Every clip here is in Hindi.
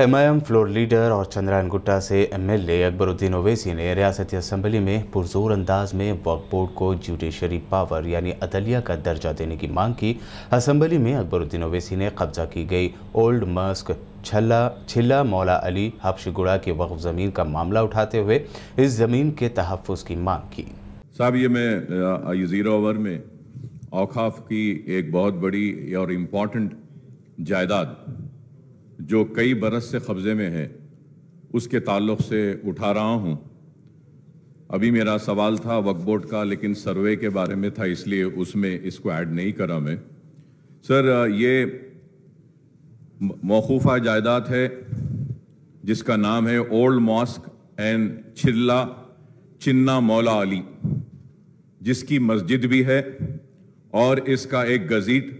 एमआईएम फ्लोर लीडर और चंद्रायन गुट्टा से एमएलए अकबरुद्दीन ओवैसी ने रियासती असम्बली में पुरजोर अंदाज में वक्फ बोर्ड को जुडिशरी पावर यानी अदलिया का दर्जा देने की मांग की असम्बली में अकबरुद्दीन ओवैसी ने कब्जा की गई ओल्ड मस्क छल्ला छिल्ला मौला अली हफ्शगुड़ा की वक्फ ज़मीन का मामला उठाते हुए इस ज़मीन के तहफ़ की मांग की साहब ये मैं जीरो ओवर में औखाफ की एक बहुत बड़ी और इम्पॉर्टेंट जायदाद जो कई बरस से कब्ज़े में है उसके ताल्लुक से उठा रहा हूँ अभी मेरा सवाल था वक्फ बोर्ड का लेकिन सर्वे के बारे में था इसलिए उसमें इसको ऐड नहीं करा मैं सर ये मौकूफ़ा जायदाद है जिसका नाम है old mosque and Chilla Chinna Maula Ali जिसकी मस्जिद भी है और इसका एक gazette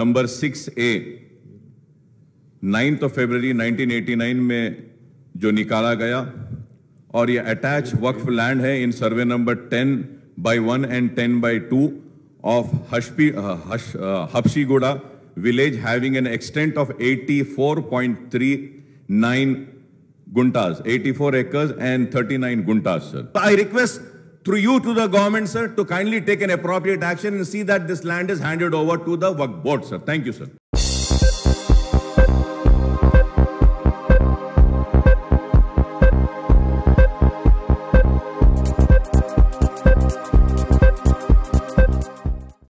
number six A ninth of eighty nine में जो निकाला गया और यह अटैच वक्फ लैंड है in survey number 10 by 1 and 10 by 2 of हशपी Habsiguda village having an extent of 84.39 guntas 84 acres and 39 guntas sir I request through you to the government sir to kindly take an appropriate action see that this land is handed over to the वर्क board sir thank you sir